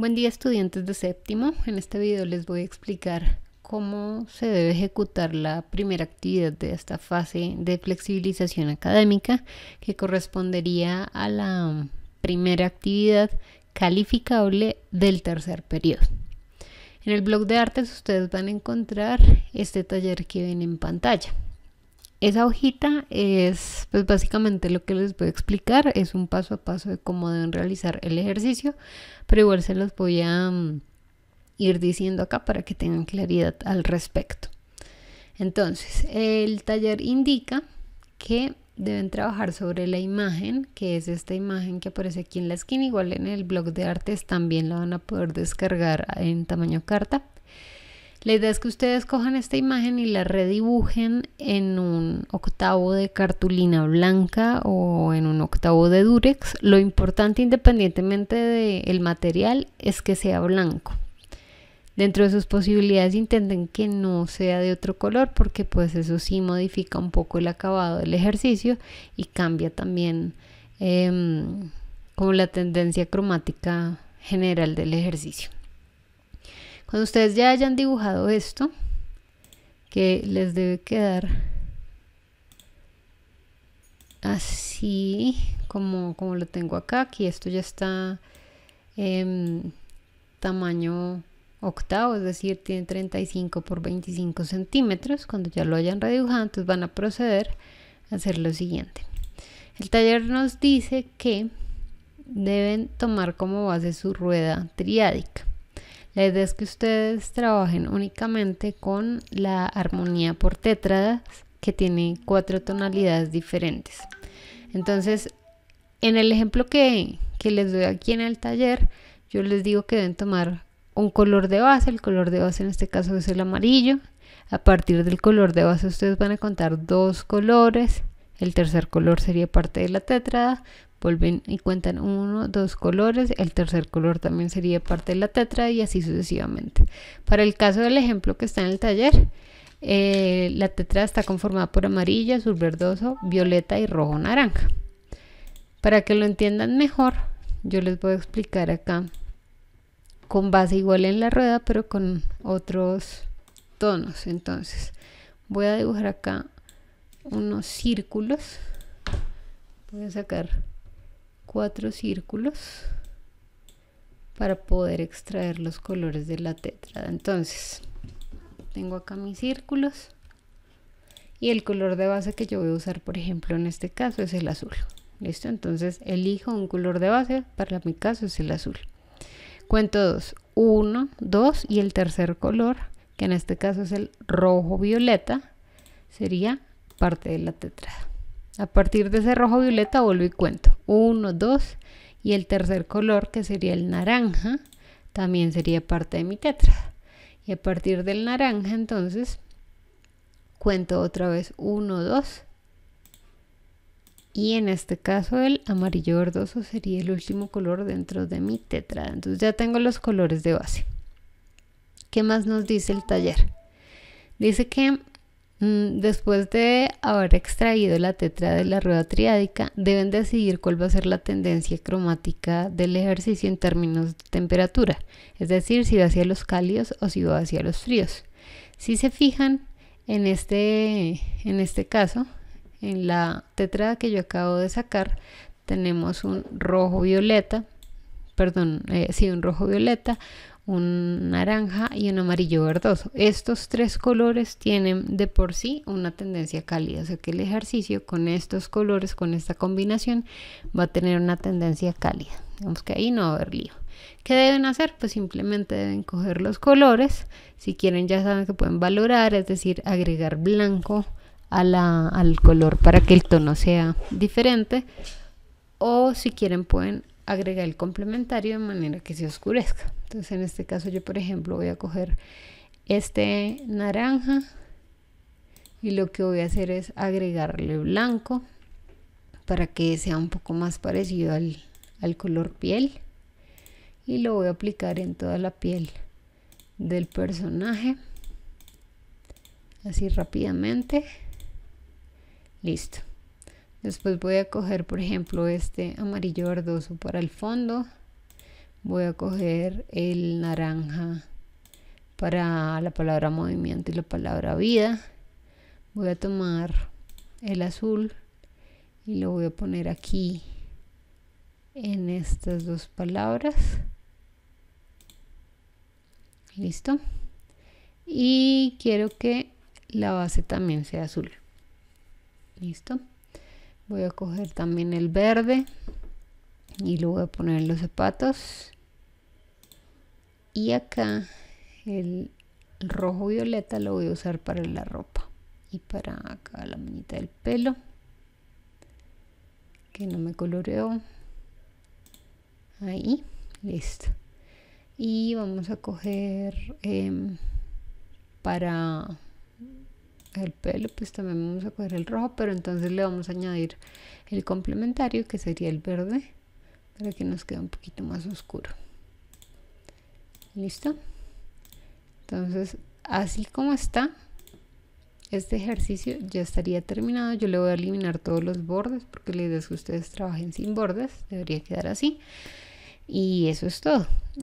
Buen día estudiantes de séptimo. En este video les voy a explicar cómo se debe ejecutar la primera actividad de esta fase de flexibilización académica que correspondería a la primera actividad calificable del tercer periodo. En el blog de artes ustedes van a encontrar este taller que ven en pantalla. Esa hojita es pues básicamente lo que les voy a explicar, es un paso a paso de cómo deben realizar el ejercicio, pero igual se los voy a mm, ir diciendo acá para que tengan claridad al respecto. Entonces, el taller indica que deben trabajar sobre la imagen, que es esta imagen que aparece aquí en la esquina, igual en el blog de artes también la van a poder descargar en tamaño carta. La idea es que ustedes cojan esta imagen y la redibujen en un octavo de cartulina blanca o en un octavo de durex. Lo importante independientemente del material es que sea blanco. Dentro de sus posibilidades intenten que no sea de otro color porque pues eso sí modifica un poco el acabado del ejercicio y cambia también em, como la tendencia cromática general del ejercicio. Cuando ustedes ya hayan dibujado esto, que les debe quedar así como, como lo tengo acá, aquí esto ya está en tamaño octavo, es decir, tiene 35 por 25 centímetros. Cuando ya lo hayan redibujado, entonces van a proceder a hacer lo siguiente. El taller nos dice que deben tomar como base su rueda triádica. La idea es que ustedes trabajen únicamente con la armonía por tétradas que tiene cuatro tonalidades diferentes. Entonces, en el ejemplo que, les doy aquí en el taller, yo les digo que deben tomar un color de base, el color de base en este caso es el amarillo. A partir del color de base ustedes van a contar dos colores, el tercer color sería parte de la tétrada, vuelven y cuentan uno, dos colores, el tercer color también sería parte de la tetra y así sucesivamente. Para el caso del ejemplo que está en el taller, eh, la tetra está conformada por amarillo, azul verdoso, violeta y rojo naranja. Para que lo entiendan mejor, yo les voy a explicar acá con base igual en la rueda, pero con otros tonos. Entonces, voy a dibujar acá unos círculos. Voy a sacar cuatro círculos para poder extraer los colores de la tetrada Entonces, tengo acá mis círculos y el color de base que yo voy a usar, por ejemplo, en este caso es el azul. ¿Listo? Entonces, elijo un color de base, para mi caso es el azul. Cuento dos, uno, dos y el tercer color, que en este caso es el rojo violeta, sería parte de la tetrada A partir de ese rojo violeta vuelvo y cuento. 1, 2 y el tercer color que sería el naranja también sería parte de mi tetra y a partir del naranja entonces cuento otra vez 1, 2 y en este caso el amarillo verdoso sería el último color dentro de mi tetra entonces ya tengo los colores de base ¿qué más nos dice el taller? dice que Mm, después de haber extraído la tetra de la rueda triádica, deben decidir cuál va a ser la tendencia cromática del ejercicio en términos de temperatura, es decir, si va hacia los cálidos o si va hacia los fríos. Si se fijan en este, en este caso, en la tetra que yo acabo de sacar, tenemos un rojo violeta, perdón, eh, sí, un rojo violeta, un naranja y un amarillo verdoso. Estos tres colores tienen de por sí una tendencia cálida, o sea que el ejercicio con estos colores, con esta combinación, va a tener una tendencia cálida. Digamos que ahí no va a haber lío. ¿Qué deben hacer? Pues simplemente deben coger los colores. Si quieren ya saben que pueden valorar, es decir, agregar blanco a al color para que el tono sea diferente. O si quieren pueden agrega el complementario de manera que se oscurezca. Entonces en este caso yo por ejemplo voy a coger este naranja y lo que voy a hacer es agregarle blanco para que sea un poco más parecido al, al color piel y lo voy a aplicar en toda la piel del personaje así rápidamente listo Después voy a coger, por ejemplo, este amarillo verdoso para el fondo. Voy a coger el naranja para la palabra movimiento y la palabra vida. Voy a tomar el azul y lo voy a poner aquí en estas dos palabras. Listo. Y quiero que la base también sea azul. Listo voy a coger también el verde y lo voy a poner en los zapatos y acá el rojo violeta lo voy a usar para la ropa y para acá la manita del pelo que no me coloreó ahí listo y vamos a coger em, para el pelo, pues también vamos a coger el rojo, pero entonces le vamos a añadir el complementario que sería el verde para que nos quede un poquito más oscuro. ¿Listo? Entonces, así como está, este ejercicio ya estaría terminado. Yo le voy a eliminar todos los bordes porque la idea es que ustedes trabajen sin bordes. Debería quedar así. Y eso es todo.